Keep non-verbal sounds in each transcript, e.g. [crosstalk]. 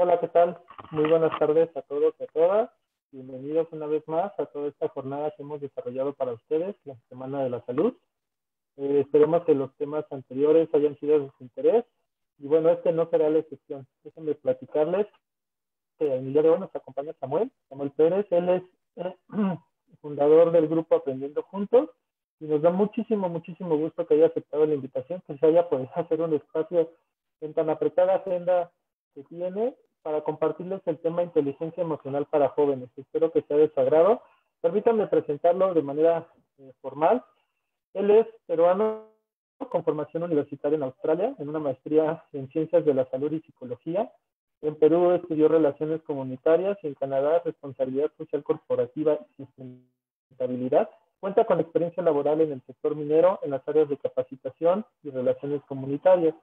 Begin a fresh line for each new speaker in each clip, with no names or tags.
Hola, ¿qué tal? Muy buenas
tardes a todos y a todas. Bienvenidos una vez más a toda esta jornada que hemos desarrollado para ustedes, la Semana de la Salud. Eh, esperemos que los temas anteriores hayan sido de su interés. Y bueno, este no será la excepción. Déjenme platicarles que en el día de hoy nos acompaña Samuel, Samuel Pérez. Él es eh, [clears throat] fundador del grupo Aprendiendo Juntos y nos da muchísimo, muchísimo gusto que haya aceptado la invitación, que se haya podido [laughs] hacer un espacio en tan apretada agenda que tiene para compartirles el tema inteligencia emocional para jóvenes. Espero que sea de su agrado. Permítanme presentarlo de manera eh, formal. Él es peruano con formación universitaria en Australia, en una maestría en ciencias de la salud y psicología. En Perú estudió relaciones comunitarias y en Canadá responsabilidad social corporativa y sustentabilidad. Cuenta con experiencia laboral en el sector minero, en las áreas de capacitación y relaciones comunitarias.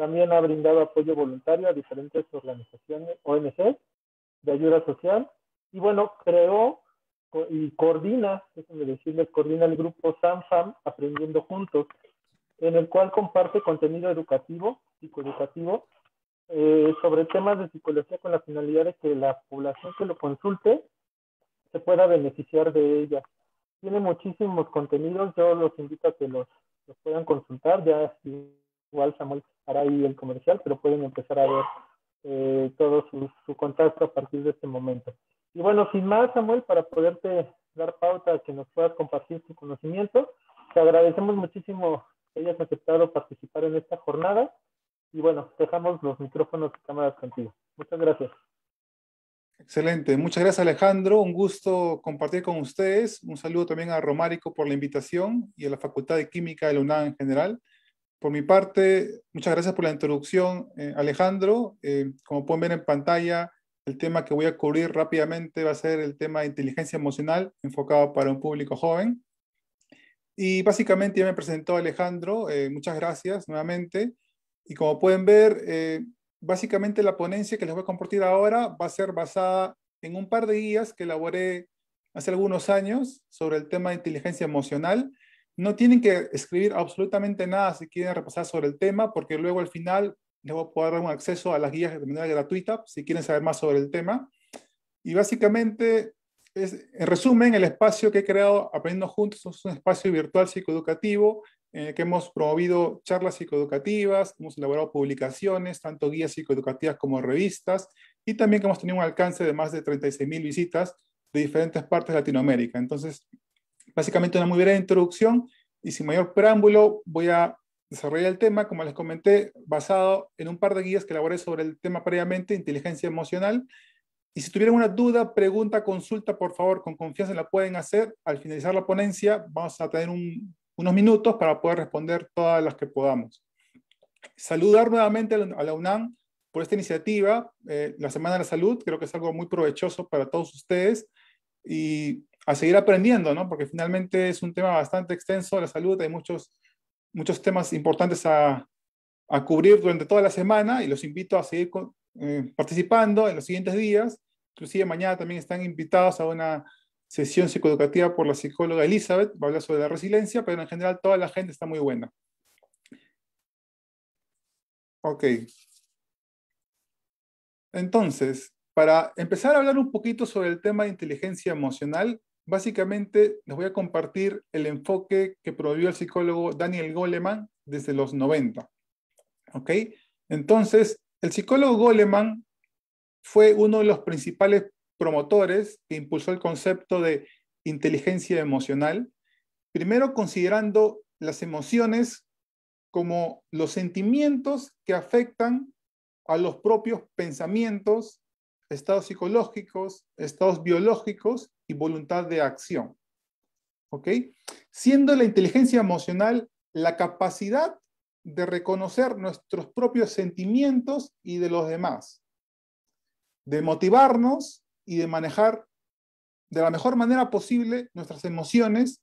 También ha brindado apoyo voluntario a diferentes organizaciones, ONG, de ayuda social. Y bueno, creó y coordina, déjenme decirles, coordina el grupo SAMFAM Aprendiendo Juntos, en el cual comparte contenido educativo, psicoeducativo, eh, sobre temas de psicología con la finalidad de que la población que lo consulte se pueda beneficiar de ella. Tiene muchísimos contenidos, yo los invito a que los, puedan consultar, ya igual Samuel ahí el comercial, pero pueden empezar a ver eh, todo su, contacto a partir de este momento. Y bueno, sin más, Samuel, para poderte dar pauta, que nos puedas compartir tu conocimiento, te agradecemos muchísimo que hayas aceptado participar en esta
jornada. Y bueno, dejamos los micrófonos y cámaras contigo. Muchas gracias. Excelente, muchas gracias Alejandro, un gusto compartir con ustedes, un saludo también a Romárico por la invitación y a la Facultad de Química de la UNAM en general por mi parte, muchas gracias por la introducción, eh, Alejandro. Eh, como pueden ver en pantalla, el tema que voy a cubrir rápidamente va a ser el tema de inteligencia emocional enfocado para un público joven. Y básicamente ya me presentó Alejandro, eh, muchas gracias nuevamente. Y como pueden ver, básicamente la ponencia que les voy a compartir ahora va a ser basada en un par de guías que elaboré hace algunos años sobre el tema de inteligencia emocional no tienen que escribir absolutamente nada si quieren repasar sobre el tema, porque luego al final les voy a poder dar un acceso a las guías de manera gratuita si quieren saber más sobre el tema. Y básicamente, es, en resumen, el espacio que he creado Aprendiendo Juntos es un espacio virtual psicoeducativo en el que hemos promovido charlas psicoeducativas, hemos elaborado publicaciones, tanto guías psicoeducativas como revistas, y también que hemos tenido un alcance de más de 36.000 visitas de diferentes partes de Latinoamérica. Entonces, Básicamente una muy breve introducción y sin mayor preámbulo voy a desarrollar el tema, como les comenté, basado en un par de guías que elaboré sobre el tema previamente, inteligencia emocional. Y si tuvieran una duda, pregunta, consulta, por favor, con confianza la pueden hacer. Al finalizar la ponencia, vamos a tener unos minutos para poder responder todas las que podamos. Saludar nuevamente a la UNAM por esta iniciativa, eh, la Semana de la Salud, creo que es algo muy provechoso para todos ustedes. Y a seguir aprendiendo, ¿no? Porque finalmente es un tema bastante extenso, la salud, hay muchos, muchos temas importantes a, cubrir durante toda la semana y los invito a seguir eh, participando en los siguientes días. Inclusive mañana también están invitados a una sesión psicoeducativa por la psicóloga Elizabeth, va a hablar sobre la resiliencia, pero en general toda la gente está muy buena. Ok. Entonces, para empezar a hablar un poquito sobre el tema de inteligencia emocional, Básicamente les voy a compartir el enfoque que promovió el psicólogo Daniel Goleman desde los 90. Entonces, el psicólogo Goleman fue uno de los principales promotores que impulsó el concepto de inteligencia emocional, primero considerando las emociones como los sentimientos que afectan a los propios pensamientos estados psicológicos, estados biológicos y voluntad de acción. ¿Ok? Siendo la inteligencia emocional la capacidad de reconocer nuestros propios sentimientos y de los demás, de motivarnos y de manejar de la mejor manera posible nuestras emociones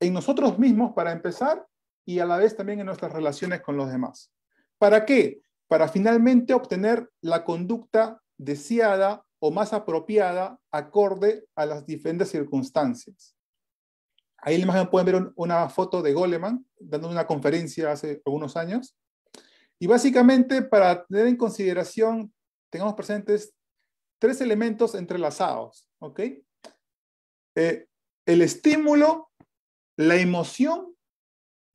en nosotros mismos para empezar y a la vez también en nuestras relaciones con los demás. ¿Para qué? Para finalmente obtener la conducta deseada o más apropiada acorde a las diferentes circunstancias. Ahí en la imagen pueden ver una foto de Goleman dando una conferencia hace algunos años. Y básicamente para tener en consideración, tengamos presentes tres elementos entrelazados. ¿ok? Eh, el estímulo, la emoción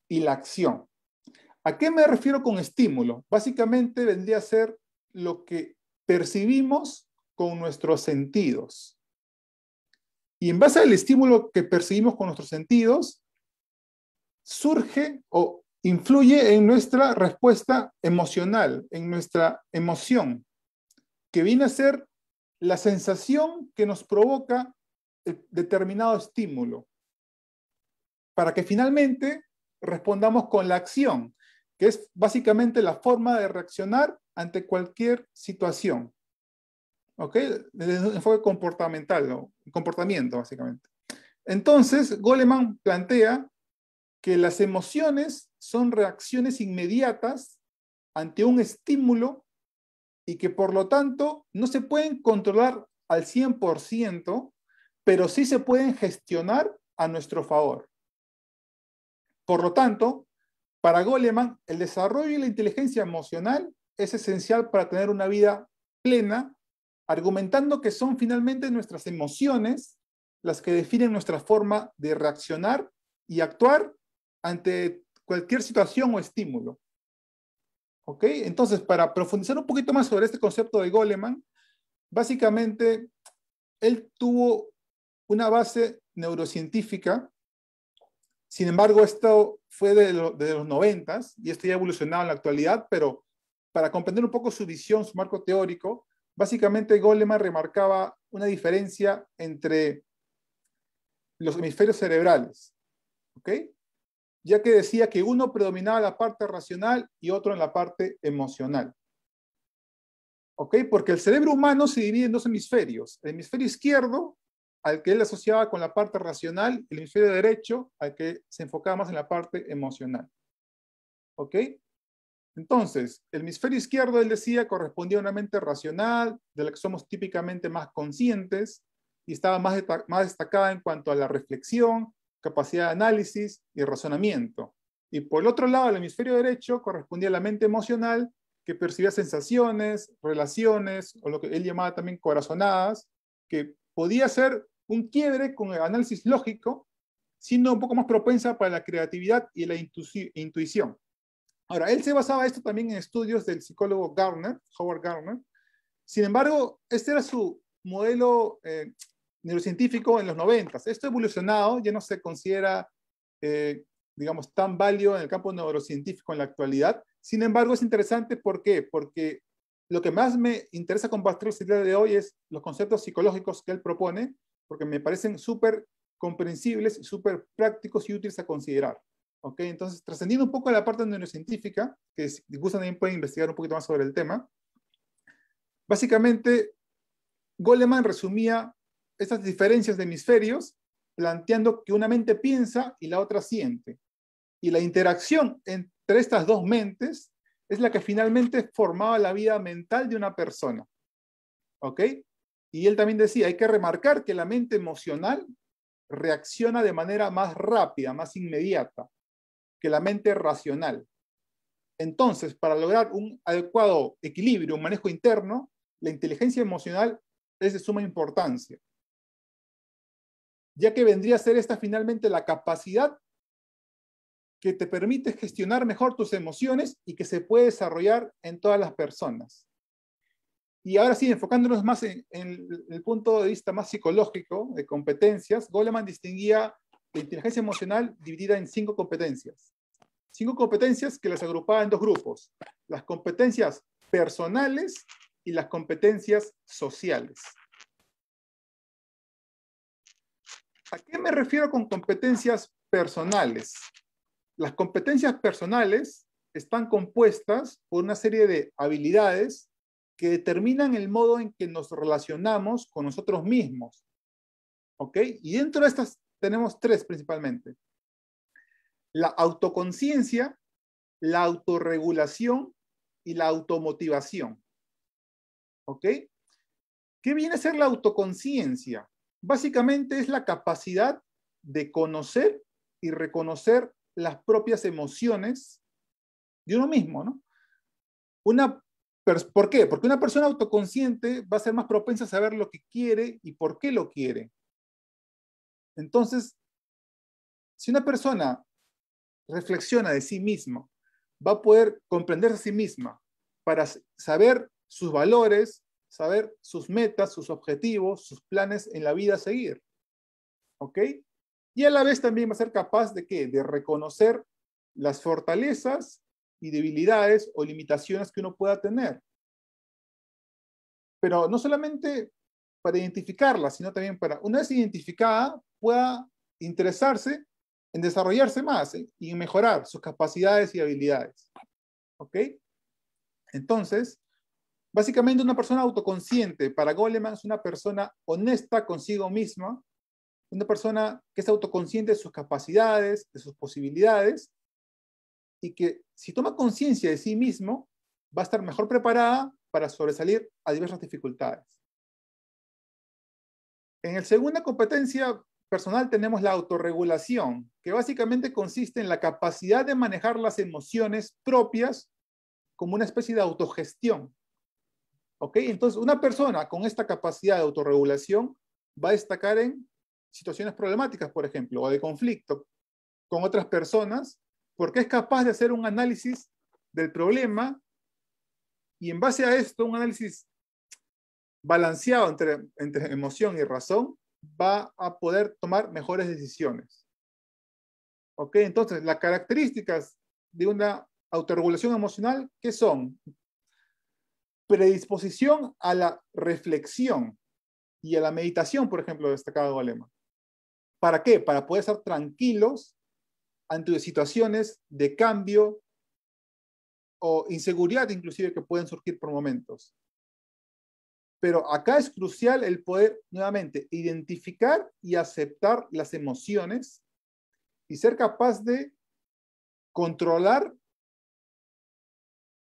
y la acción. ¿A qué me refiero con estímulo? Básicamente vendría a ser lo que percibimos con nuestros sentidos. Y en base al estímulo que percibimos con nuestros sentidos, surge o influye en nuestra respuesta emocional, en nuestra emoción, que viene a ser la sensación que nos provoca determinado estímulo, para que finalmente respondamos con la acción, que es básicamente la forma de reaccionar ante cualquier situación. ¿Ok? Desde un enfoque comportamental, comportamiento básicamente. Entonces, Goleman plantea que las emociones son reacciones inmediatas ante un estímulo y que por lo tanto no se pueden controlar al 100%, pero sí se pueden gestionar a nuestro favor. Por lo tanto, para Goleman, el desarrollo y la inteligencia emocional es esencial para tener una vida plena, argumentando que son finalmente nuestras emociones las que definen nuestra forma de reaccionar y actuar ante cualquier situación o estímulo. ¿Ok? Entonces, para profundizar un poquito más sobre este concepto de Goleman, básicamente él tuvo una base neurocientífica, sin embargo, esto fue de, de los noventas y esto ya ha evolucionado en la actualidad, pero para comprender un poco su visión, su marco teórico, básicamente Goleman remarcaba una diferencia entre los hemisferios cerebrales, ¿ok? Ya que decía que uno predominaba la parte racional y otro en la parte emocional. ¿Ok? Porque el cerebro humano se divide en dos hemisferios. El hemisferio izquierdo, al que él asociaba con la parte racional, el hemisferio derecho, al que se enfocaba más en la parte emocional. ¿Ok? Entonces, el hemisferio izquierdo, él decía, correspondía a una mente racional, de la que somos típicamente más conscientes, y estaba más, destacada en cuanto a la reflexión, capacidad de análisis y razonamiento. Y por el otro lado, el hemisferio derecho correspondía a la mente emocional, que percibía sensaciones, relaciones, o lo que él llamaba también corazonadas, que podía ser un quiebre con el análisis lógico, siendo un poco más propensa para la creatividad y la intuición. Ahora, él se basaba esto también en estudios del psicólogo Garner, Howard Garner. Sin embargo, este era su modelo eh, neurocientífico en los 90. Esto ha evolucionado, ya no se considera, eh, digamos, tan válido en el campo neurocientífico en la actualidad. Sin embargo, es interesante, ¿por qué? Porque lo que más me interesa compartir el día de hoy es los conceptos psicológicos que él propone, porque me parecen súper comprensibles, súper prácticos y útiles a considerar. Entonces, trascendiendo un poco a la parte neurocientífica, que si gustan también pueden investigar un poquito más sobre el tema, básicamente Goleman resumía estas diferencias de hemisferios planteando que una mente piensa y la otra siente. Y la interacción entre estas dos mentes es la que finalmente formaba la vida mental de una persona. Y él también decía, hay que remarcar que la mente emocional reacciona de manera más rápida, más inmediata, que la mente racional. Entonces, para lograr un adecuado equilibrio, un manejo interno, la inteligencia emocional es de suma importancia, ya que vendría a ser esta finalmente la capacidad que te permite gestionar mejor tus emociones y que se puede desarrollar en todas las personas. Y ahora sí, enfocándonos más en, en, el punto de vista más psicológico de competencias, Goleman distinguía la inteligencia emocional dividida en cinco competencias cinco competencias que las agrupaba en dos grupos, las competencias personales y las competencias sociales. ¿A qué me refiero con competencias personales? Las competencias personales están compuestas por una serie de habilidades que determinan el modo en que nos relacionamos con nosotros mismos. Y dentro de estas tenemos tres principalmente la autoconciencia, la autorregulación y la automotivación. ¿Ok? ¿Qué viene a ser la autoconciencia? Básicamente es la capacidad de conocer y reconocer las propias emociones de uno mismo, ¿no? Una, ¿Por qué? Porque una persona autoconsciente va a ser más propensa a saber lo que quiere y por qué lo quiere. Entonces, si una persona reflexiona de sí mismo, va a poder comprenderse a sí misma para saber sus valores, saber sus metas, sus objetivos, sus planes en la vida a seguir. ¿Ok? Y a la vez también va a ser capaz de qué? De reconocer las fortalezas y debilidades o limitaciones que uno pueda tener. Pero no solamente para identificarlas, sino también para, una vez identificada, pueda interesarse en desarrollarse más ¿eh? y en mejorar sus capacidades y habilidades. ¿Ok? Entonces, básicamente una persona autoconsciente para Goleman es una persona honesta consigo misma, una persona que es autoconsciente de sus capacidades, de sus posibilidades, y que si toma conciencia de sí mismo, va a estar mejor preparada para sobresalir a diversas dificultades. En la segunda competencia personal tenemos la autorregulación, que básicamente consiste en la capacidad de manejar las emociones propias como una especie de autogestión. ¿Ok? Entonces, una persona con esta capacidad de autorregulación va a destacar en situaciones problemáticas, por ejemplo, o de conflicto con otras personas, porque es capaz de hacer un análisis del problema y en base a esto, un análisis balanceado entre, entre emoción y razón, va a poder tomar mejores decisiones. Entonces, las características de una autorregulación emocional, ¿qué son? Predisposición a la reflexión y a la meditación, por ejemplo, destacado Lema. ¿Para qué? Para poder estar tranquilos ante situaciones de cambio o inseguridad inclusive que pueden surgir por momentos. Pero acá es crucial el poder nuevamente identificar y aceptar las emociones y ser capaz de controlar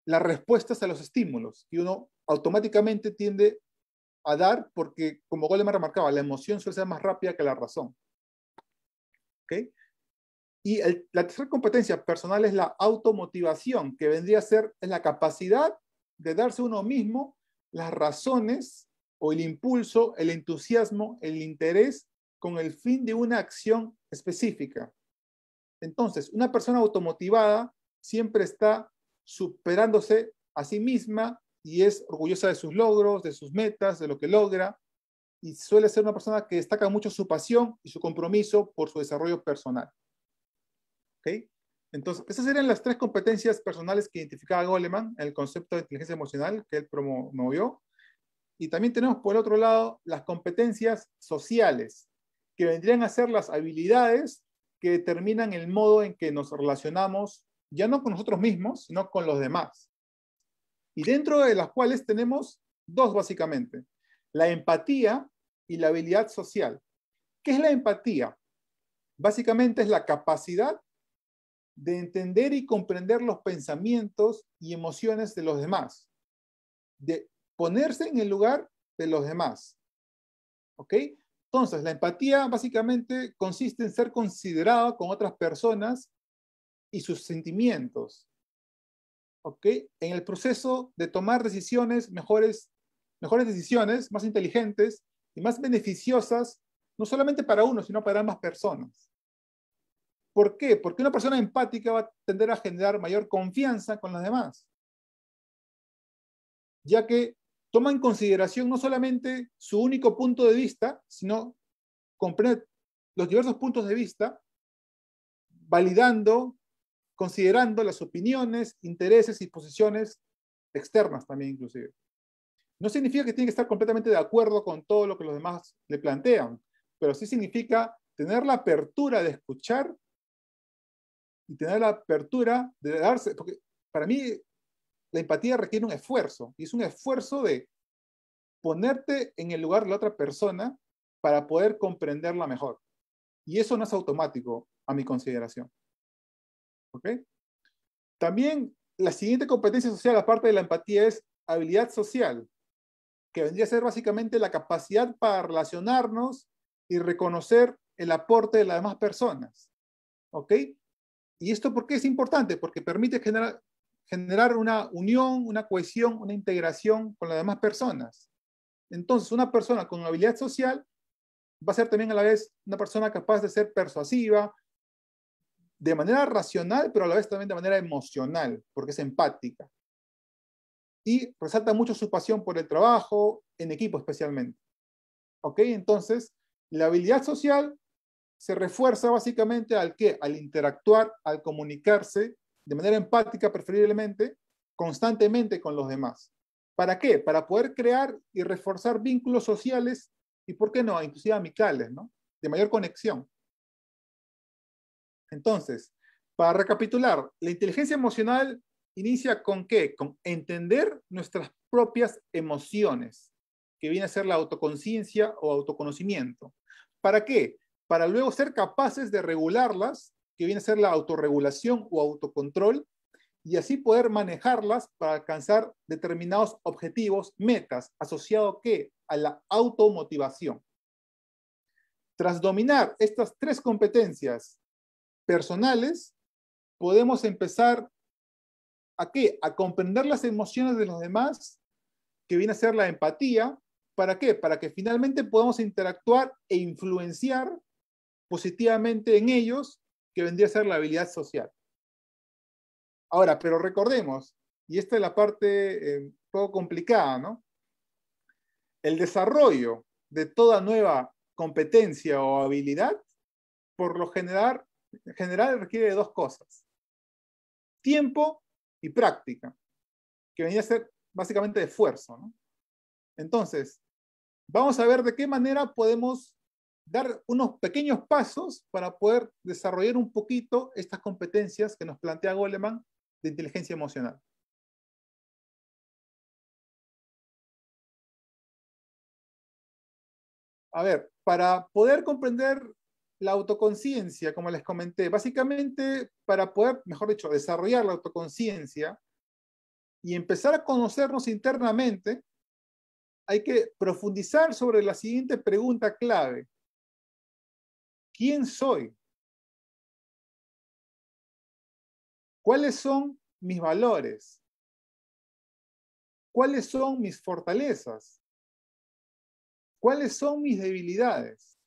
las respuestas a los estímulos que uno automáticamente tiende a dar porque, como Goleman remarcaba, la emoción suele ser más rápida que la razón. Y la tercera competencia personal es la automotivación, que vendría a ser la capacidad de darse uno mismo las razones o el impulso, el entusiasmo, el interés con el fin de una acción específica. Entonces, una persona automotivada siempre está superándose a sí misma y es orgullosa de sus logros, de sus metas, de lo que logra, y suele ser una persona que destaca mucho su pasión y su compromiso por su desarrollo personal. ¿Okay? Entonces, esas eran las tres competencias personales que identificaba Goleman, el concepto de inteligencia emocional que él promovió. Y también tenemos por el otro lado las competencias sociales, que vendrían a ser las habilidades que determinan el modo en que nos relacionamos, ya no con nosotros mismos, sino con los demás. Y dentro de las cuales tenemos dos básicamente, la empatía y la habilidad social. ¿Qué es la empatía? Básicamente es la capacidad de entender y comprender los pensamientos y emociones de los demás, de ponerse en el lugar de los demás. ¿Ok? Entonces, la empatía básicamente consiste en ser considerado con otras personas y sus sentimientos. ¿Ok? En el proceso de tomar decisiones mejores, mejores decisiones, más inteligentes y más beneficiosas, no solamente para uno, sino para ambas personas. ¿Por qué? Porque una persona empática va a tender a generar mayor confianza con los demás, ya que toma en consideración no solamente su único punto de vista, sino comprende los diversos puntos de vista, validando, considerando las opiniones, intereses y posiciones externas también inclusive. No significa que tiene que estar completamente de acuerdo con todo lo que los demás le plantean, pero sí significa tener la apertura de escuchar y tener la apertura de darse, porque para mí la empatía requiere un esfuerzo, y es un esfuerzo de ponerte en el lugar de la otra persona para poder comprenderla mejor. Y eso no es automático, a mi consideración. ¿Ok? También la siguiente competencia social, aparte de la empatía, es habilidad social, que vendría a ser básicamente la capacidad para relacionarnos y reconocer el aporte de las demás personas. ¿Ok? ¿Y esto por qué es importante? Porque permite generar, una unión, una cohesión, una integración con las demás personas. Entonces, una persona con habilidad social va a ser también a la vez una persona capaz de ser persuasiva, de manera racional, pero a la vez también de manera emocional, porque es empática. Y resalta mucho su pasión por el trabajo, en equipo especialmente. ¿Ok? Entonces, la habilidad social se refuerza básicamente al qué? al interactuar, al comunicarse de manera empática preferiblemente, constantemente con los demás. ¿Para qué? Para poder crear y reforzar vínculos sociales y, ¿por qué no?, inclusive amicales, ¿no? De mayor conexión. Entonces, para recapitular, la inteligencia emocional inicia con qué? Con entender nuestras propias emociones, que viene a ser la autoconciencia o autoconocimiento. ¿Para qué? para luego ser capaces de regularlas, que viene a ser la autorregulación o autocontrol, y así poder manejarlas para alcanzar determinados objetivos, metas, asociado qué? a la automotivación. Tras dominar estas tres competencias personales, podemos empezar a qué? A comprender las emociones de los demás, que viene a ser la empatía, ¿para qué? Para que finalmente podamos interactuar e influenciar positivamente en ellos, que vendría a ser la habilidad social. Ahora, pero recordemos, y esta es la parte eh, un poco complicada, ¿no? El desarrollo de toda nueva competencia o habilidad, por lo general, general requiere de dos cosas. Tiempo y práctica, que vendría a ser básicamente esfuerzo. ¿no? Entonces, vamos a ver de qué manera podemos dar unos pequeños pasos para poder desarrollar
un poquito estas competencias que nos plantea Goleman de inteligencia emocional. A ver, para poder comprender la autoconciencia, como les
comenté, básicamente para poder, mejor dicho, desarrollar la autoconciencia y empezar a conocernos internamente, hay que profundizar sobre la
siguiente pregunta clave. ¿Quién soy? ¿Cuáles son mis valores? ¿Cuáles son mis fortalezas? ¿Cuáles son mis debilidades?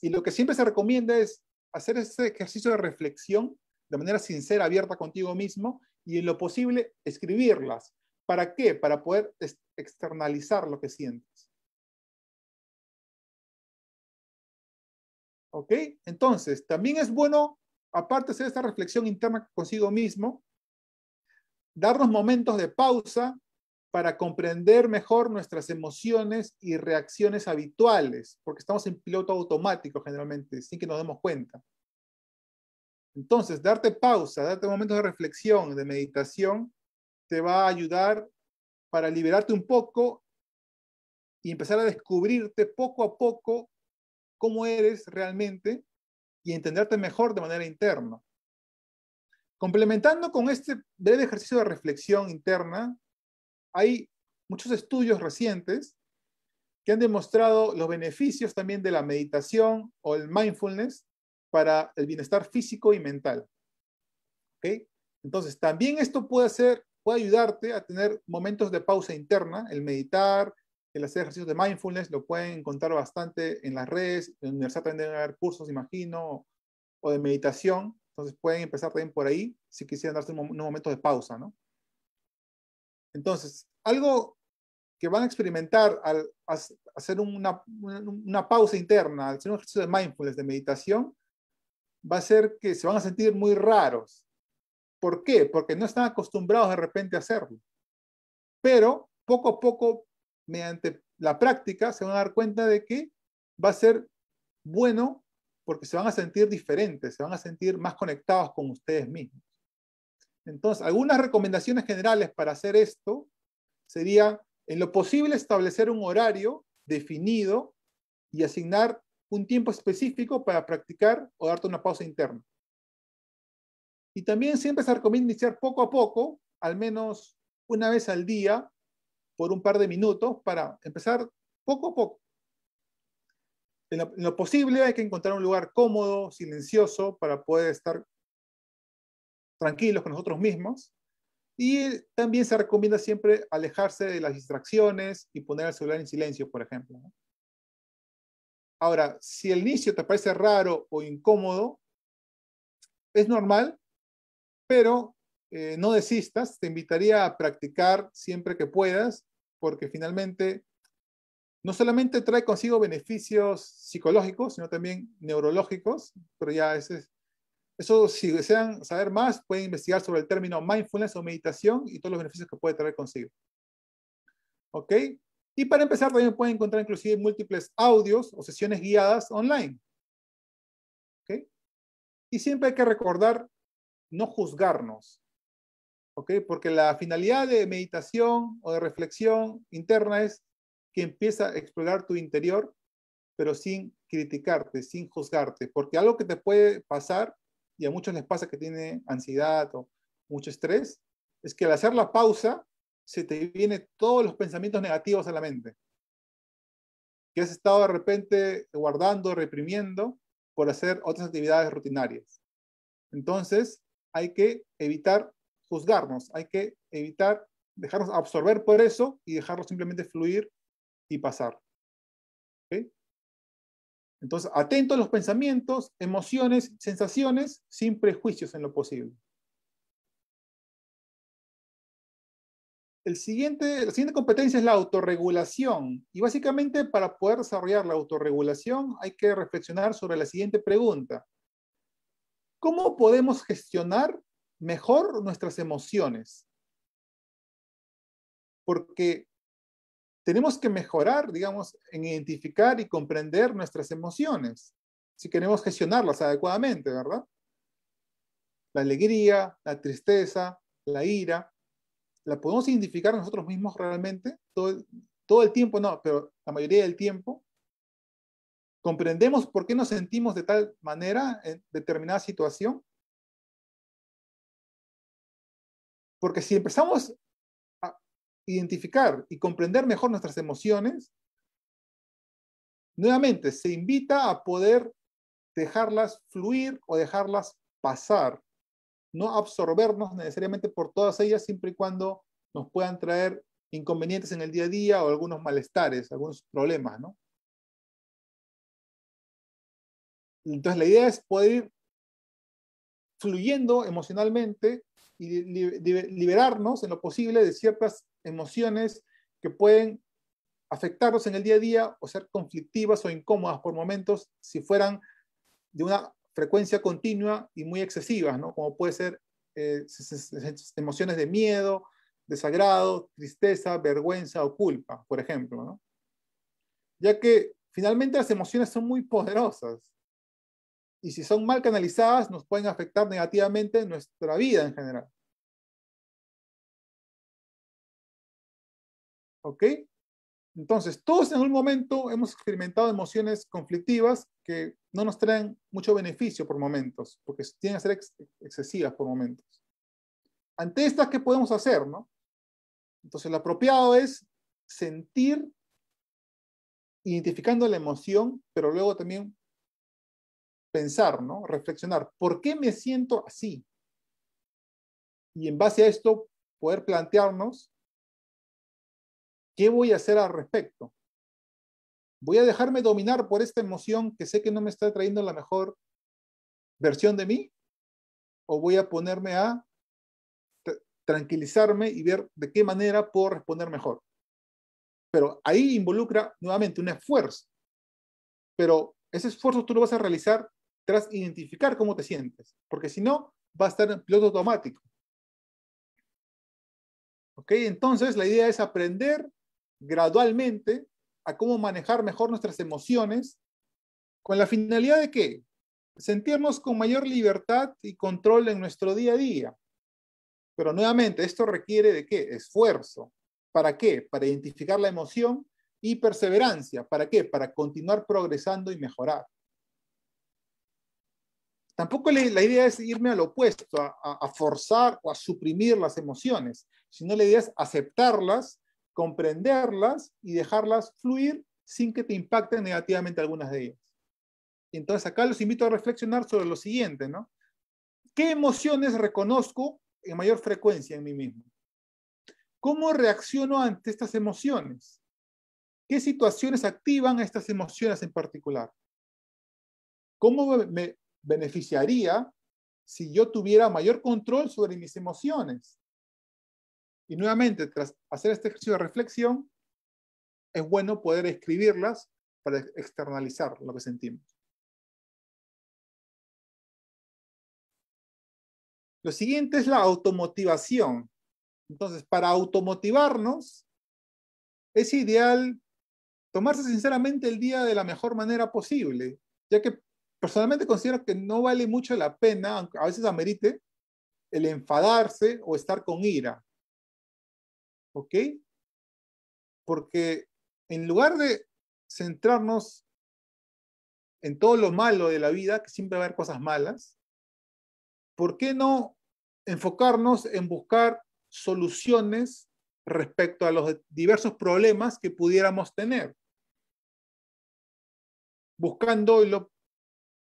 Y lo que siempre se recomienda
es hacer ese ejercicio de reflexión de manera sincera, abierta contigo mismo y en lo posible escribirlas. ¿Para qué? Para poder externalizar lo que sientes.
¿Ok? Entonces, también es bueno, aparte de hacer esta reflexión interna consigo mismo,
darnos momentos de pausa para comprender mejor nuestras emociones y reacciones habituales, porque estamos en piloto automático generalmente, sin que nos demos cuenta. Entonces, darte pausa, darte momentos de reflexión, de meditación, te va a ayudar para liberarte un poco y empezar a descubrirte poco a poco cómo eres realmente y entenderte mejor de manera interna. Complementando con este breve ejercicio de reflexión interna, hay muchos estudios recientes que han demostrado los beneficios también de la meditación o el mindfulness para el bienestar físico y mental. Entonces, también esto puede, ser, puede ayudarte a tener momentos de pausa interna, el meditar, el hacer ejercicios de mindfulness lo pueden encontrar bastante en las redes. En la universidad también deben haber cursos, imagino, o de meditación. Entonces pueden empezar también por ahí si quisieran darse un, momento de pausa, ¿no? Entonces, algo que van a experimentar al hacer una, una, pausa interna, al hacer un ejercicio de mindfulness, de meditación, va a ser que se van a sentir muy raros. ¿Por qué? Porque no están acostumbrados de repente a hacerlo. Pero poco a poco mediante la práctica, se van a dar cuenta de que va a ser bueno porque se van a sentir diferentes, se van a sentir más conectados con ustedes mismos. Entonces, algunas recomendaciones generales para hacer esto sería, en lo posible, establecer un horario definido y asignar un tiempo específico para practicar o darte una pausa interna. Y también siempre se recomienda iniciar poco a poco, al menos una vez al día, por un par de minutos para empezar poco a poco. En lo, posible hay que encontrar un lugar cómodo, silencioso, para poder estar tranquilos con nosotros mismos. Y también se recomienda siempre alejarse de las distracciones y poner el celular en silencio, por ejemplo. Ahora, si el inicio te parece raro o incómodo, es normal, pero eh, no desistas. Te invitaría a practicar siempre que puedas porque finalmente no solamente trae consigo beneficios psicológicos, sino también neurológicos, pero ya eso si desean saber más, pueden investigar sobre el término mindfulness o meditación y todos los beneficios que puede traer consigo. ¿Ok? Y para empezar, también pueden encontrar inclusive múltiples audios o sesiones guiadas online. ¿Ok? Y siempre hay que recordar no juzgarnos, porque la finalidad de meditación o de reflexión interna es que empieza a explorar tu interior, pero sin criticarte, sin juzgarte, porque algo que te puede pasar, y a muchos les pasa que tiene ansiedad o mucho estrés, es que al hacer la pausa se te vienen todos los pensamientos negativos a la mente, que has estado de repente guardando, reprimiendo por hacer otras actividades rutinarias. Entonces, hay que evitar juzgarnos, hay que evitar dejarnos absorber por eso y dejarlo simplemente fluir y pasar. Entonces, atentos a los pensamientos, emociones, sensaciones, sin prejuicios en lo posible. siguiente, la siguiente competencia es la autorregulación. Y básicamente para poder desarrollar la autorregulación hay que reflexionar sobre la siguiente pregunta. ¿Cómo podemos gestionar mejor nuestras emociones. Porque tenemos que mejorar, digamos, en identificar y comprender nuestras emociones, si queremos gestionarlas adecuadamente, ¿verdad? La alegría, la tristeza, la ira, ¿la podemos identificar nosotros mismos realmente? Todo, el tiempo no, pero
la mayoría del tiempo. ¿Comprendemos por qué nos sentimos de tal manera en determinada situación?
Porque si empezamos a identificar y comprender mejor nuestras emociones, nuevamente se invita a poder dejarlas fluir o dejarlas pasar, no absorbernos necesariamente por todas ellas siempre y cuando nos puedan traer inconvenientes en el día a día o algunos malestares,
algunos problemas, ¿no? Entonces la idea es poder ir fluyendo emocionalmente y liberarnos
en lo posible de ciertas emociones que pueden afectarnos en el día a día o ser conflictivas o incómodas por momentos si fueran de una frecuencia continua y muy excesivas, ¿no? Como puede ser eh, emociones de miedo, desagrado, tristeza, vergüenza o culpa, por ejemplo, Ya que finalmente las emociones son muy poderosas y si
son mal canalizadas nos pueden afectar negativamente nuestra vida en general. ¿Ok? Entonces,
todos en un momento hemos experimentado emociones conflictivas que no nos traen mucho beneficio por momentos, porque tienen que ser excesivas por momentos. Ante estas, ¿qué podemos hacer? No? Entonces, lo apropiado es sentir, identificando la emoción, pero luego también pensar, ¿no? Reflexionar, ¿por qué me siento así? Y en base a esto, poder plantearnos, ¿qué voy a hacer al respecto? ¿Voy a dejarme dominar por esta emoción que sé que no me está trayendo la mejor versión de mí? ¿O voy a ponerme a tranquilizarme y ver de qué manera puedo responder mejor? Pero ahí involucra nuevamente un esfuerzo. Pero ese esfuerzo tú lo vas a realizar tras identificar cómo te sientes, porque si no, va a estar en piloto automático. Entonces, la idea es aprender gradualmente a cómo manejar mejor nuestras emociones con la finalidad de qué? Sentirnos con mayor libertad y control en nuestro día a día. Pero nuevamente, esto requiere de qué? Esfuerzo. ¿Para qué? Para identificar la emoción y perseverancia. ¿Para qué? Para continuar progresando y mejorar. Tampoco la, idea es irme al opuesto, a, forzar o a suprimir las emociones, sino la idea es aceptarlas, comprenderlas y dejarlas fluir sin que te impacten negativamente algunas de ellas. Entonces acá los invito a reflexionar sobre lo siguiente, ¿no? ¿Qué emociones reconozco en mayor frecuencia en mí mismo? ¿Cómo reacciono ante estas emociones? ¿Qué situaciones activan estas emociones en particular? ¿Cómo me, beneficiaría si yo tuviera mayor control sobre mis emociones. Y nuevamente, tras hacer este ejercicio de reflexión, es bueno poder
escribirlas para externalizar lo que sentimos. Lo siguiente es la automotivación. Entonces, para automotivarnos, es ideal
tomarse sinceramente el día de la mejor manera posible, ya que personalmente considero que no vale mucho la pena, aunque a veces amerite, el enfadarse o estar con
ira. ¿Ok? Porque en lugar de centrarnos en todo lo malo de la vida, que siempre va a haber
cosas malas, ¿por qué no enfocarnos en buscar soluciones respecto a los diversos problemas que pudiéramos tener? Buscando, y lo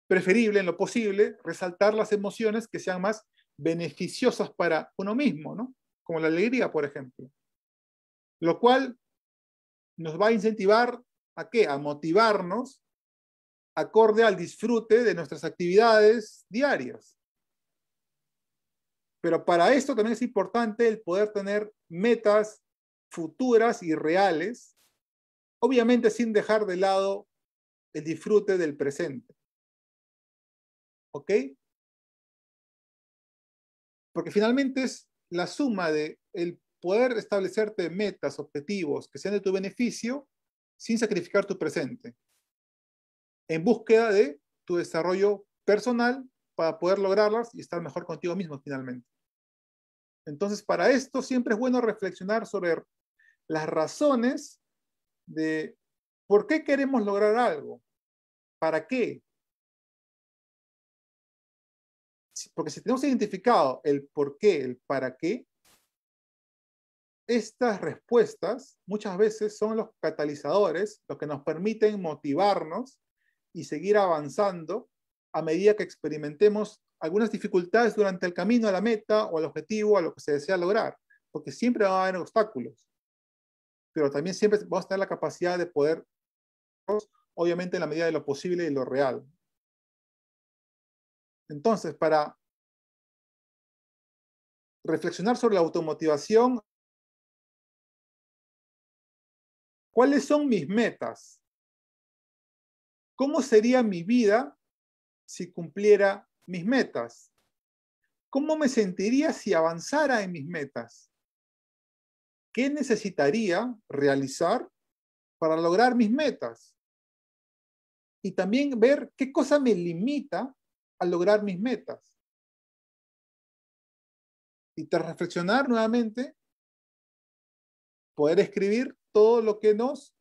preferible en lo posible resaltar las emociones que sean más beneficiosas para uno mismo, ¿no? Como la alegría, por ejemplo. Lo cual nos va a incentivar a qué? A motivarnos acorde al disfrute de nuestras actividades diarias. Pero para esto también es importante el poder tener metas futuras y reales, obviamente
sin dejar de lado el disfrute del presente. ¿Ok? Porque finalmente es la suma
de el poder establecerte metas, objetivos que sean de tu beneficio sin sacrificar tu presente, en búsqueda de tu desarrollo personal para poder lograrlas y estar mejor contigo mismo finalmente. Entonces, para esto siempre es bueno reflexionar sobre las razones de por qué queremos lograr algo, para qué, porque si tenemos identificado el por qué, el para qué, estas respuestas muchas veces son los catalizadores, los que nos permiten motivarnos y seguir avanzando a medida que experimentemos algunas dificultades durante el camino a la meta o al objetivo, a lo que se desea lograr, porque siempre van a haber obstáculos, pero también siempre vamos a tener la capacidad de poder,
obviamente en la medida de lo posible y lo real, entonces, para reflexionar sobre la automotivación, ¿cuáles son mis metas? ¿Cómo sería mi vida si
cumpliera mis metas? ¿Cómo me sentiría si avanzara en mis metas? ¿Qué necesitaría realizar para lograr
mis metas? Y también ver qué cosa me limita a lograr mis metas. Y tras reflexionar nuevamente, poder escribir todo lo que nos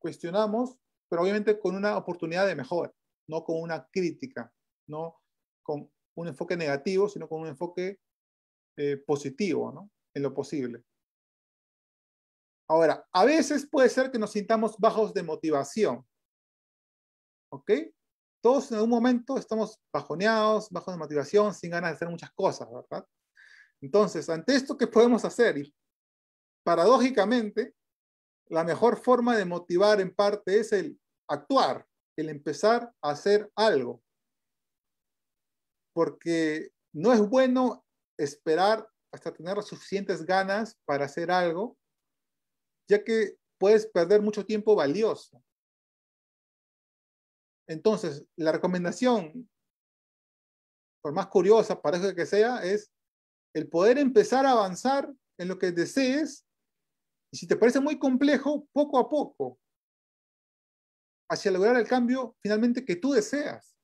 cuestionamos, pero obviamente con una oportunidad de mejor, no con una crítica, no con un enfoque negativo, sino con un enfoque eh, positivo, ¿no? En lo posible. Ahora, a veces puede ser que nos sintamos bajos de motivación, ¿ok? todos en algún momento estamos bajoneados, bajos de motivación, sin ganas de hacer muchas cosas, ¿verdad? Entonces, ante esto, ¿qué podemos hacer? Y paradójicamente, la mejor forma de motivar en parte es el actuar, el empezar a hacer algo. Porque no es bueno esperar hasta tener las suficientes ganas para hacer algo, ya que puedes perder mucho tiempo valioso. Entonces, la recomendación, por más curiosa parezca que sea, es el poder empezar a avanzar en lo que desees y si te parece muy complejo, poco a poco, hacia lograr el cambio finalmente que tú deseas.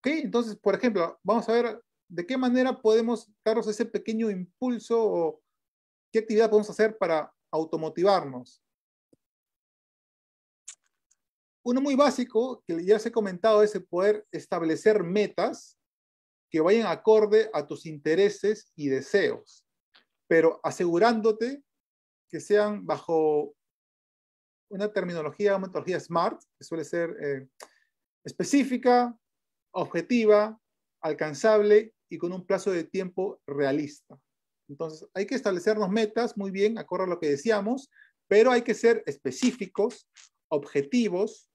¿Ok? Entonces, por ejemplo, vamos a ver de qué manera podemos darnos ese pequeño impulso o qué actividad podemos hacer para automotivarnos. Uno muy básico, que ya se ha comentado, es el poder establecer metas que vayan acorde a tus intereses y deseos, pero asegurándote que sean bajo una terminología, una metodología SMART, que suele ser eh, específica, objetiva, alcanzable y con un plazo de tiempo realista. Entonces, hay que establecernos metas muy bien, acorde a lo que decíamos, pero hay que ser específicos, objetivos,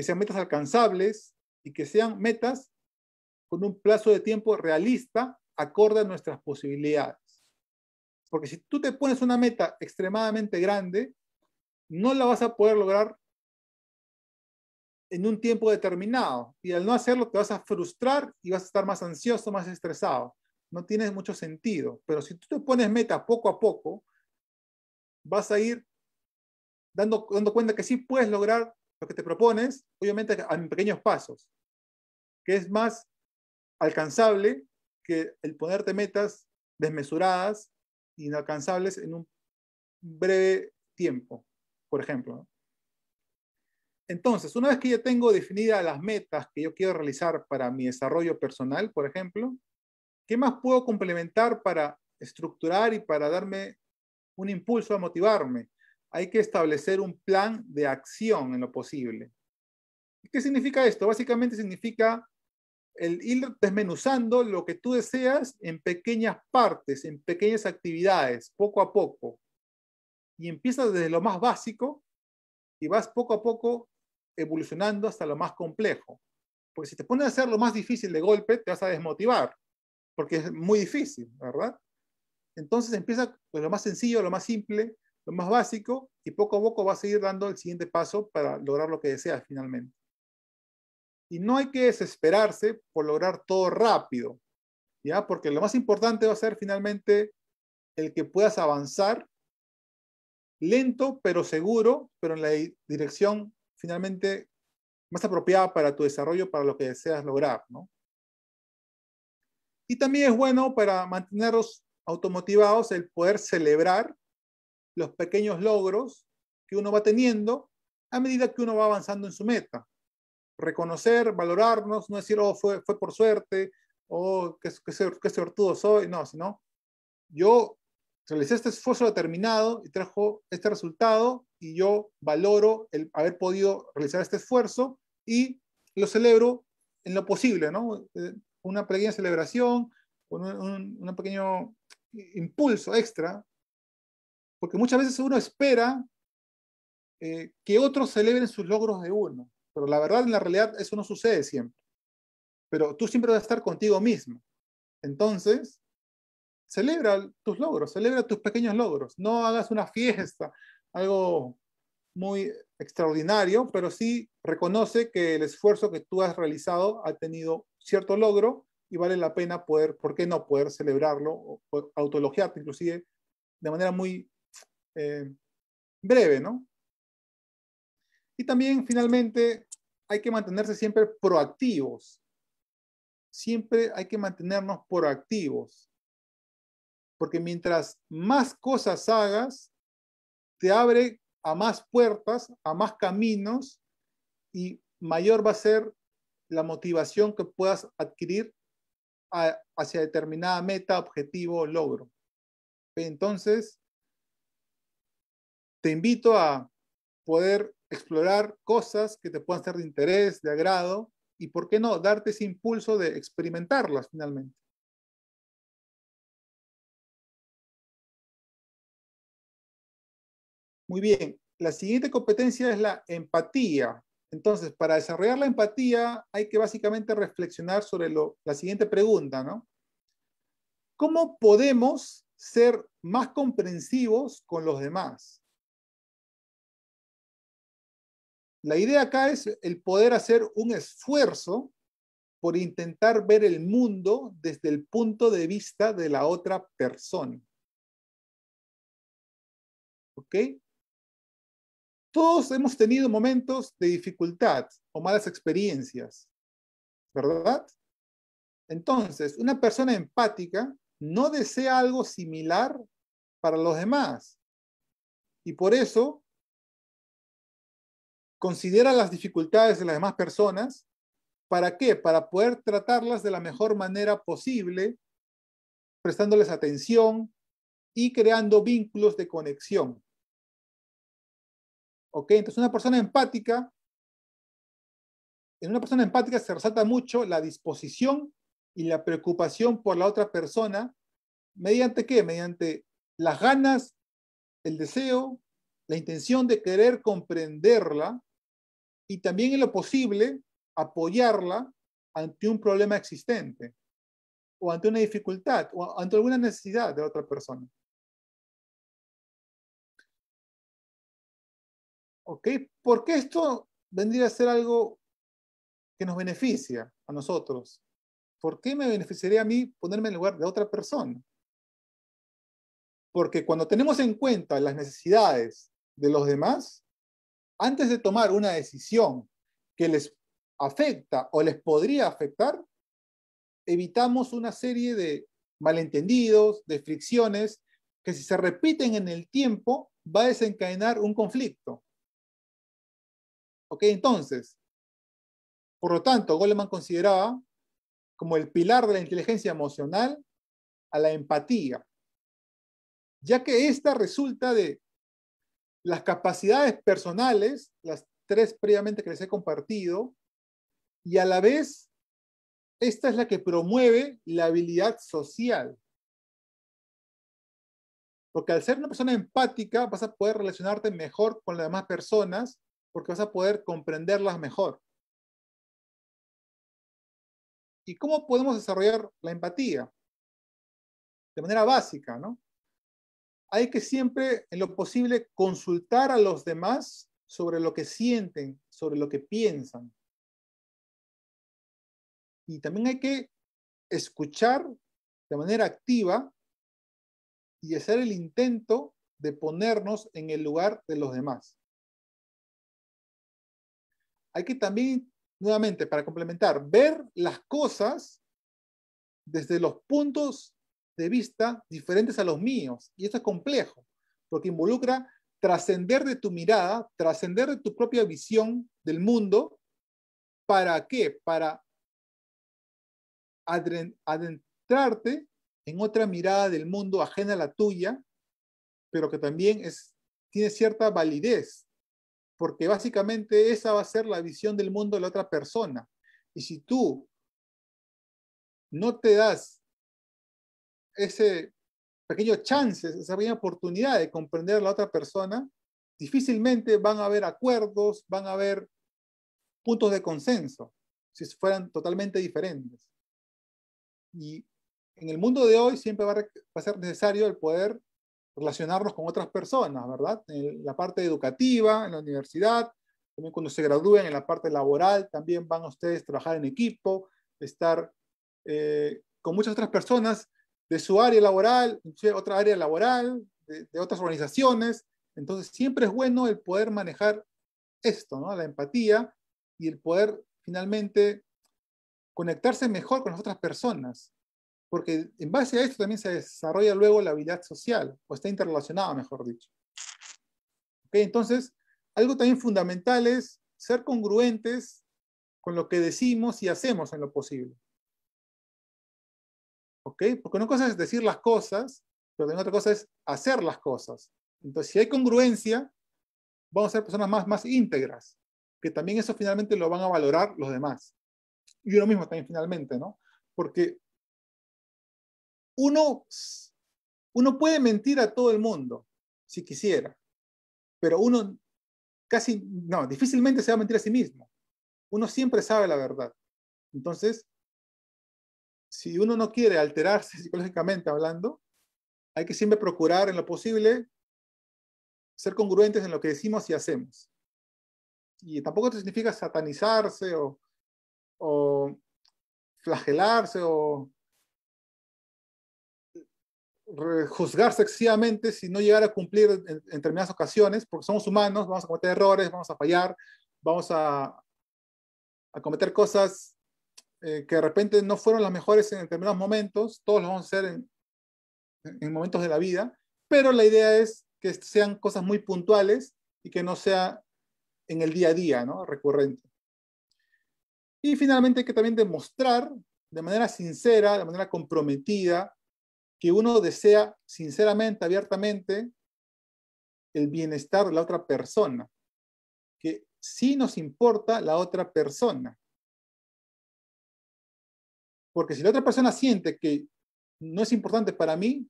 que sean metas alcanzables y que sean metas con un plazo de tiempo realista acorde a nuestras posibilidades. Porque si tú te pones una meta extremadamente grande, no la vas a poder lograr en un tiempo determinado. Y al no hacerlo te vas a frustrar y vas a estar más ansioso, más estresado. No tiene mucho sentido. Pero si tú te pones meta poco a poco, vas a ir dando, dando cuenta que sí puedes lograr lo que te propones, obviamente en pequeños pasos, que es más alcanzable que el ponerte metas desmesuradas, inalcanzables en un breve tiempo, por ejemplo. Entonces, una vez que ya tengo definidas las metas que yo quiero realizar para mi desarrollo personal, por ejemplo, ¿qué más puedo complementar para estructurar y para darme un impulso a motivarme? hay que establecer un plan de acción en lo posible. ¿Qué significa esto? Básicamente significa el ir desmenuzando lo que tú deseas en pequeñas partes, en pequeñas actividades, poco a poco. Y empiezas desde lo más básico y vas poco a poco evolucionando hasta lo más complejo. Porque si te pones a hacer lo más difícil de golpe, te vas a desmotivar, porque es muy difícil, ¿verdad? Entonces empieza con lo más sencillo, lo más simple, lo más básico y poco a poco va a seguir dando el siguiente paso para lograr lo que deseas finalmente. Y no hay que desesperarse por lograr todo rápido, ¿ya? Porque lo más importante va a ser finalmente el que puedas avanzar lento, pero seguro, pero en la dirección finalmente más apropiada para tu desarrollo, para lo que deseas lograr, ¿no? Y también es bueno para manteneros automotivados el poder celebrar los pequeños logros que uno va teniendo a medida que uno va avanzando en su meta. Reconocer, valorarnos, no decir, oh, fue, fue por suerte, oh, qué, qué, qué sortudo soy, no, sino yo realicé este esfuerzo determinado y trajo este resultado y yo valoro el haber podido realizar este esfuerzo y lo celebro en lo posible, ¿no? Eh, una pequeña celebración, un, un, un pequeño impulso extra porque muchas veces uno espera eh, que otros celebren sus logros de uno, pero la verdad en la realidad eso no sucede siempre. Pero tú siempre vas a estar contigo mismo. Entonces, celebra tus logros, celebra tus pequeños logros. No hagas una fiesta, algo muy extraordinario, pero sí reconoce que el esfuerzo que tú has realizado ha tenido cierto logro y vale la pena poder, ¿por qué no poder celebrarlo? O autologiarte inclusive de manera muy eh, breve, ¿no? Y también, finalmente, hay que mantenerse siempre proactivos. Siempre hay que mantenernos proactivos. Porque mientras más cosas hagas, te abre a más puertas, a más caminos y mayor va a ser la motivación que puedas adquirir hacia determinada meta, objetivo, logro. Entonces, te invito a poder explorar cosas que te puedan ser de interés, de agrado,
y por qué no, darte ese impulso de experimentarlas finalmente. Muy bien, la siguiente competencia es la empatía. Entonces, para desarrollar la empatía
hay que básicamente reflexionar sobre la siguiente pregunta, ¿no? ¿Cómo podemos ser más comprensivos con los demás? La idea acá es el poder hacer un esfuerzo por intentar ver el mundo desde el punto de vista de la otra persona. ¿Ok? Todos hemos tenido momentos de dificultad o malas experiencias, ¿verdad? Entonces, una persona empática no desea algo similar para los demás. Y por eso considera las dificultades de las demás personas. ¿Para qué? Para poder tratarlas de la mejor manera posible, prestándoles atención y creando vínculos de conexión. ¿Ok? Entonces una persona empática, en una persona empática se resalta mucho la disposición y la preocupación por la otra persona, mediante qué? Mediante las ganas, el deseo, la intención de querer comprenderla y también en lo posible
apoyarla ante un problema existente o ante una dificultad o ante alguna necesidad de otra persona. ¿Por qué esto vendría a ser algo que
nos beneficia a nosotros. ¿Por qué me beneficiaría a mí ponerme en lugar de otra persona? Porque cuando tenemos en cuenta las necesidades de los demás, antes de tomar una decisión que les afecta o les podría afectar, evitamos una serie de malentendidos, de fricciones, que si se repiten en el tiempo va a desencadenar un conflicto. ¿Ok? Entonces, por lo tanto, Goleman consideraba como el pilar de la inteligencia emocional a la empatía, ya que esta resulta de las capacidades personales, las tres previamente que les he compartido, y a la vez, esta es la que promueve la habilidad social. Porque al ser una persona empática, vas a poder relacionarte
mejor con las demás personas, porque vas a poder comprenderlas mejor. ¿Y cómo podemos desarrollar la empatía? De manera básica, ¿no? hay que siempre, en lo posible, consultar
a los demás sobre lo que sienten, sobre lo que piensan. Y también hay que escuchar de manera activa y hacer el intento de ponernos en el lugar de los demás. Hay que también, nuevamente, para complementar, ver las cosas desde los puntos de vista diferentes a los míos. Y esto es complejo, porque involucra trascender de tu mirada, trascender de tu propia visión del mundo. ¿Para qué? Para adentrarte en otra mirada del mundo ajena a la tuya, pero que también es, tiene cierta validez, porque básicamente esa va a ser la visión del mundo de la otra persona. Y si tú no te das ese pequeño chance, esa pequeña oportunidad de comprender a la otra persona, difícilmente van a haber acuerdos, van a haber puntos de consenso, si fueran totalmente diferentes. Y en el mundo de hoy siempre va a, ser necesario el poder relacionarnos con otras personas, ¿verdad? En la parte educativa, en la universidad, también cuando se gradúen, en la parte laboral, también van a ustedes a trabajar en equipo, estar eh, con muchas otras personas de su área laboral, de otra área laboral, de, otras organizaciones. Entonces, siempre es bueno el poder manejar esto, la empatía y el poder finalmente conectarse mejor con las otras personas, porque en base a esto también se desarrolla luego la habilidad social, o está interrelacionada, mejor dicho. Entonces, algo también fundamental es ser congruentes con lo que decimos y hacemos en lo posible. Porque una cosa es decir las cosas, pero también otra cosa es hacer las cosas. Entonces, si hay congruencia, vamos a ser personas más, más íntegras, que también eso finalmente lo van a valorar los demás. Y uno mismo también finalmente, ¿no? Porque uno, uno puede mentir a todo el mundo, si quisiera, pero uno casi, no, difícilmente se va a mentir a sí mismo. Uno siempre sabe la verdad. Entonces, si uno no quiere alterarse [laughs] psicológicamente hablando, hay que siempre procurar en lo posible ser congruentes en lo que decimos y hacemos. Y tampoco esto significa satanizarse o, o flagelarse o juzgarse excesivamente si no llegar a cumplir en, determinadas ocasiones, porque somos humanos, vamos a cometer errores, vamos a fallar, vamos a, a cometer cosas eh, que de repente no fueron las mejores en determinados momentos, todos los vamos a hacer en, momentos de la vida, pero la idea es que sean cosas muy puntuales y que no sea en el día a día, Recurrente. Y finalmente hay que también demostrar de manera sincera, de manera comprometida, que uno desea sinceramente, abiertamente, el bienestar de la otra persona, que sí nos importa la otra persona,
porque si la otra persona siente que no es importante para mí,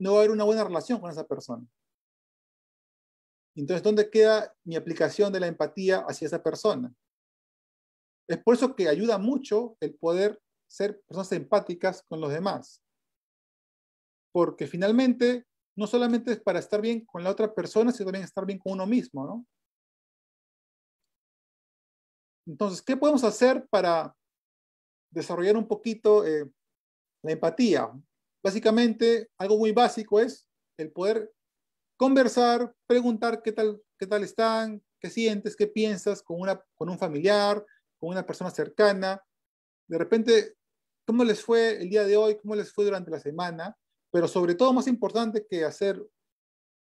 no va a haber una buena relación con esa persona. Entonces, ¿dónde queda mi aplicación de la empatía hacia esa persona?
Es por eso que ayuda mucho el poder ser personas empáticas con los demás. Porque finalmente, no solamente es para estar bien con la otra persona, sino también estar bien con uno mismo, ¿no? Entonces, ¿qué podemos hacer para desarrollar un poquito eh, la empatía. Básicamente, algo muy básico es el poder conversar, preguntar qué tal, qué tal están, qué sientes, qué piensas con, una, con un familiar, con una persona cercana. De repente, ¿cómo les fue el día de hoy? ¿Cómo les fue durante la semana? Pero sobre todo, más importante que hacer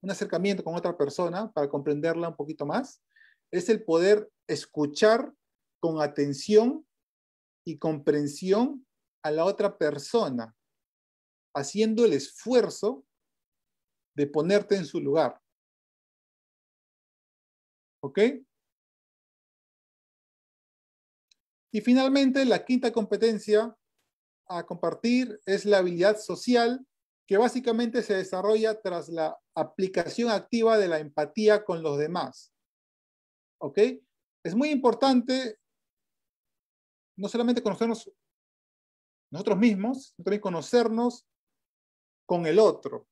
un acercamiento con otra persona para comprenderla un poquito más, es el poder escuchar con atención y comprensión a la otra persona,
haciendo el esfuerzo de ponerte en su lugar. ¿Ok? Y finalmente, la quinta competencia a compartir es la
habilidad social, que básicamente se desarrolla tras la aplicación activa de la empatía con los demás. ¿Ok? Es muy importante no solamente conocernos nosotros mismos, sino también conocernos con el otro.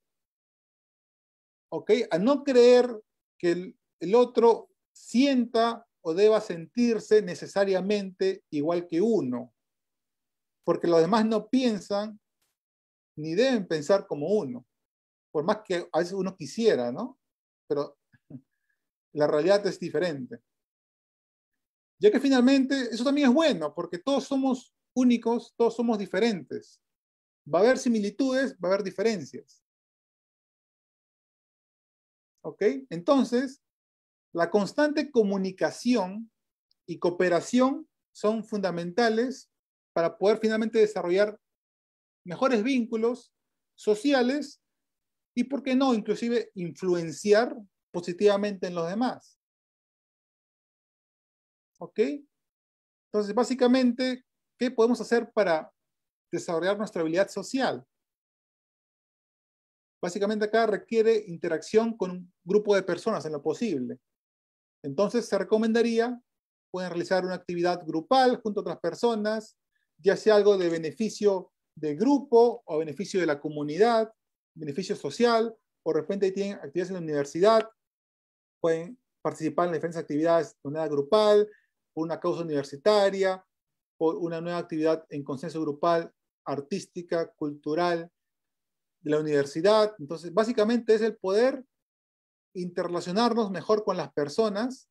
A no creer que el, otro sienta o deba sentirse necesariamente igual que uno, porque los demás no piensan ni deben pensar como uno, por más que a veces uno quisiera, ¿no? Pero [laughs] la realidad es diferente ya que finalmente eso también es bueno, porque todos somos únicos, todos somos diferentes. Va a haber similitudes, va a haber diferencias. Entonces, la constante comunicación y cooperación son fundamentales para poder finalmente desarrollar mejores vínculos sociales y, ¿por qué no?, inclusive influenciar positivamente en los demás. ¿Ok? Entonces, básicamente, ¿qué podemos hacer para desarrollar nuestra habilidad social? Básicamente acá requiere interacción con un grupo de personas en lo posible. Entonces se recomendaría, pueden realizar una actividad grupal junto a otras personas, ya sea algo de beneficio De grupo o beneficio de la comunidad, beneficio social, o de repente tienen actividades en la universidad, pueden participar en diferentes actividades de manera grupal, por una causa universitaria, por una nueva actividad en consenso grupal, artística, cultural, de la universidad. Entonces, básicamente es el poder interrelacionarnos mejor con las personas,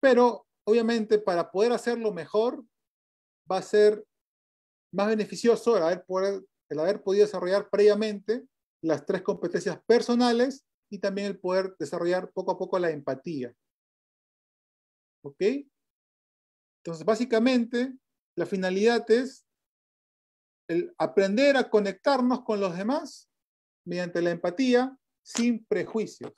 pero obviamente para poder hacerlo mejor va a ser más beneficioso el haber, el haber podido desarrollar previamente las tres competencias personales y también el poder desarrollar poco a poco la empatía. ¿Ok? Entonces, básicamente, la finalidad es el aprender a conectarnos con los demás mediante la empatía sin prejuicios.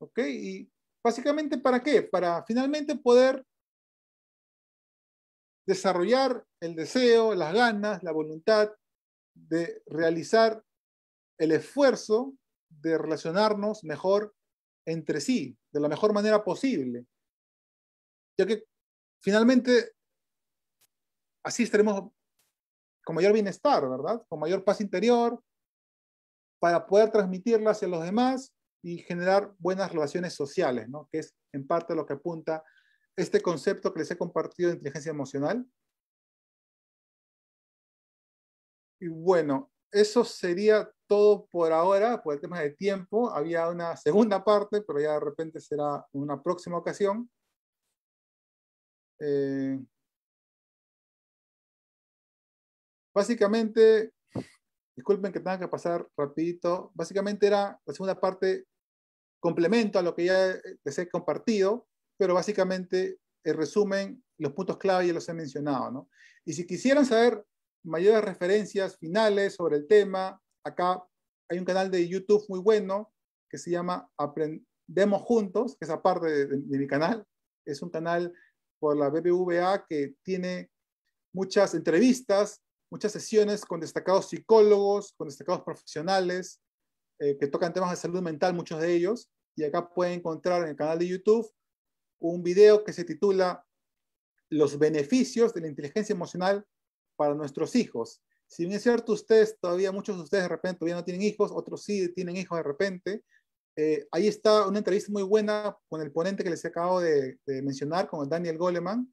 ¿Ok? Y básicamente, ¿para qué? Para finalmente poder
desarrollar el deseo, las ganas, la voluntad de realizar el esfuerzo de relacionarnos mejor entre sí de la mejor manera posible, ya que finalmente así estaremos con mayor bienestar, ¿verdad? Con mayor paz interior, para poder transmitirla hacia los demás y generar buenas relaciones sociales, ¿no? Que es en parte lo que apunta este concepto que les he compartido de inteligencia emocional. Y bueno, eso sería todo por ahora, por el tema de tiempo. Había una segunda parte, pero ya de
repente será una próxima ocasión. Eh, básicamente, disculpen
que tenga que pasar rapidito, básicamente era la segunda parte complemento a lo que ya les he compartido, pero básicamente el resumen, los puntos clave ya los he mencionado, ¿no? Y si quisieran saber mayores referencias finales sobre el tema, acá hay un canal de YouTube muy bueno que se llama Aprendemos Juntos, que es aparte de, mi canal. Es un canal por la BBVA que tiene muchas entrevistas, muchas sesiones con destacados psicólogos, con destacados profesionales eh, que tocan temas de salud mental, muchos de ellos. Y acá pueden encontrar en el canal de YouTube un video que se titula Los beneficios de la inteligencia emocional para nuestros hijos. Si bien es cierto, ustedes todavía, muchos de ustedes de repente todavía no tienen hijos, otros sí tienen hijos de repente. Eh, ahí está una entrevista muy buena con el ponente que les acabo de, de mencionar, con Daniel Goleman,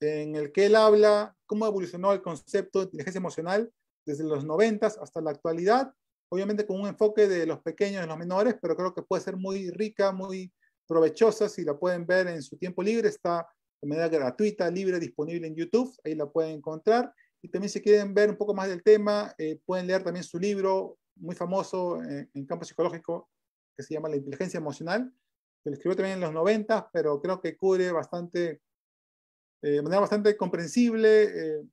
en el que él habla cómo evolucionó el concepto de inteligencia emocional desde los 90 hasta la actualidad, obviamente con un enfoque de los pequeños, de los menores, pero creo que puede ser muy rica, muy provechosa, si la pueden ver en su tiempo libre, está de manera gratuita, libre, disponible en YouTube, ahí la pueden encontrar. Y también si quieren ver un poco más del tema, eh, pueden leer también su libro muy famoso eh, en campo psicológico que se llama La inteligencia emocional, que lo escribió también en los 90, pero creo que cubre bastante, eh, de manera bastante comprensible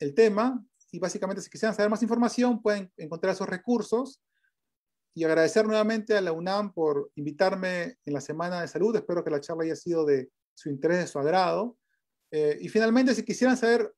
el tema. Y básicamente si quisieran saber más información, pueden encontrar esos recursos y agradecer nuevamente a la UNAM por invitarme en la Semana de Salud. Espero que la charla haya sido de su interés, de su agrado. y finalmente, si quisieran saber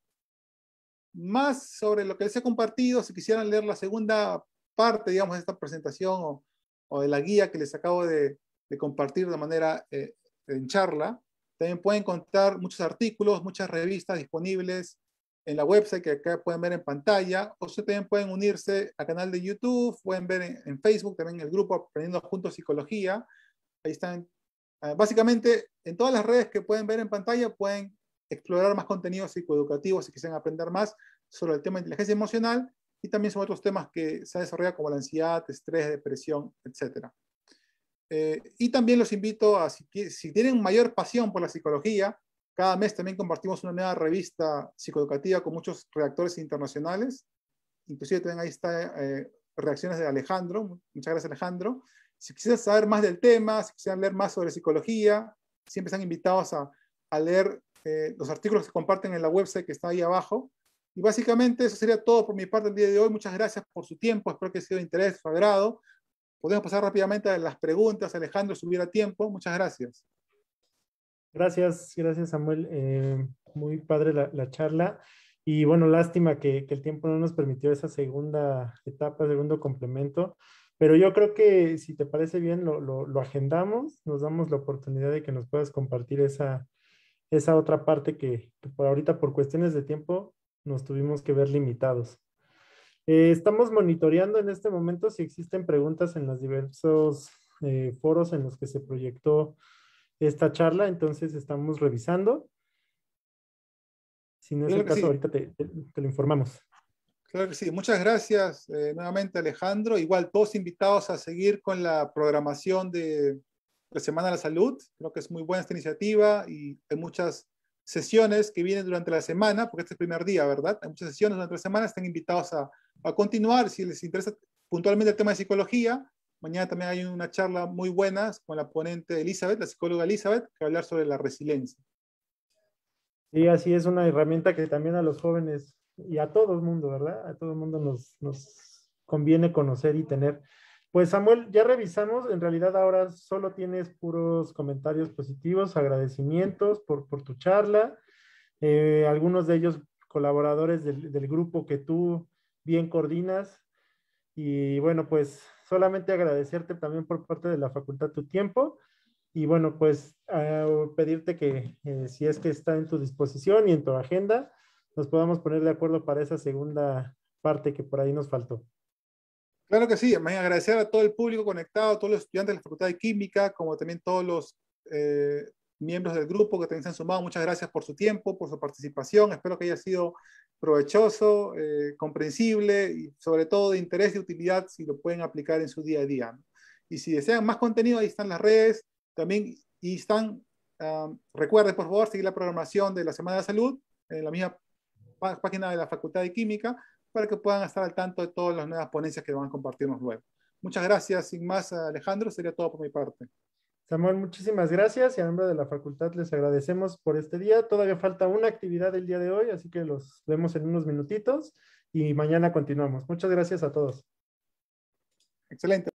más sobre lo que les he compartido, si quisieran leer la segunda parte, digamos, de esta presentación o, de la guía que les acabo de, compartir de manera eh, en charla, también pueden encontrar muchos artículos, muchas revistas disponibles en la website que acá pueden ver en pantalla, o también pueden unirse al canal de YouTube, pueden ver en, en Facebook también el grupo Aprendiendo Juntos Psicología. Ahí están. Ah, básicamente, en todas las redes que pueden ver en pantalla pueden explorar más contenidos psicoeducativos si quieren aprender más sobre el tema de inteligencia emocional y también sobre otros temas que se han desarrollado como la ansiedad, estrés, depresión, etc. Eh, y también los invito a, si, tienen mayor pasión por la psicología, cada mes también compartimos una nueva revista psicoeducativa con muchos redactores internacionales. Inclusive también ahí está eh, reacciones de Alejandro. Muchas gracias Alejandro. Si quisieran saber más del tema, si quisieran leer más sobre psicología, siempre están invitados a, a leer eh, los artículos que comparten en la website que está ahí abajo. Y básicamente eso sería todo por mi parte el día de hoy. Muchas gracias por su tiempo. Espero que haya sido de interés, su Podemos pasar rápidamente a las preguntas. Alejandro, si hubiera tiempo. Muchas gracias.
Gracias, gracias Samuel. Eh, muy padre la, charla. Y bueno, lástima que, el tiempo no nos permitió esa segunda etapa, segundo complemento. Pero yo creo que si te parece bien, lo agendamos, nos damos la oportunidad de que nos puedas compartir esa, esa otra parte que, por ahorita por cuestiones de tiempo nos tuvimos que ver limitados. Eh, estamos monitoreando en este momento si existen preguntas en los diversos eh, foros en los que se proyectó esta charla, entonces estamos revisando. Si no es el caso, ahorita
te, lo informamos. Claro que sí. Muchas gracias eh, nuevamente, Alejandro. Igual todos invitados a seguir con la programación de, la Semana de la Salud. Creo que es muy buena esta iniciativa y hay muchas sesiones que vienen durante la semana, porque este es el primer día, ¿verdad? Hay muchas sesiones durante la semana, están invitados a, a continuar. Si les interesa puntualmente el tema de psicología, mañana también hay una charla muy buena con la ponente Elizabeth, la psicóloga Elizabeth, que va a hablar sobre la resiliencia.
Sí, así es una herramienta que también a los jóvenes y a todo el mundo, ¿verdad? A todo el mundo nos, nos conviene conocer y tener. Pues Samuel, ya revisamos, en realidad ahora solo tienes puros comentarios positivos, agradecimientos por, tu charla, eh, algunos de ellos colaboradores del, grupo que tú bien coordinas. Y bueno, pues solamente agradecerte también por parte de la facultad tu tiempo y bueno, pues ah, pedirte que eh, si es que está en tu disposición y en tu agenda, nos podamos poner de acuerdo para esa segunda parte que por ahí nos faltó.
Claro que sí, me agradecer a todo el público conectado, a todos los estudiantes de la Facultad de Química, como también todos los eh, miembros del grupo que también se han sumado. Muchas gracias por su tiempo, por su participación. Espero que haya sido provechoso, eh, comprensible y sobre todo de interés y utilidad si lo pueden aplicar en su día a día. Y si desean más contenido, ahí están las redes, también y están, ah, recuerden por favor seguir la programación de la Semana de Salud en la misma página de la Facultad de Química para que puedan estar al tanto de todas las nuevas ponencias que van a compartirnos luego. Muchas gracias. Sin más, Alejandro, sería todo por mi parte.
Samuel, muchísimas gracias y a nombre de la facultad les agradecemos por este día. Todavía falta una actividad el día de hoy, así que los vemos en unos minutitos y mañana continuamos. Muchas gracias a todos. Excelente.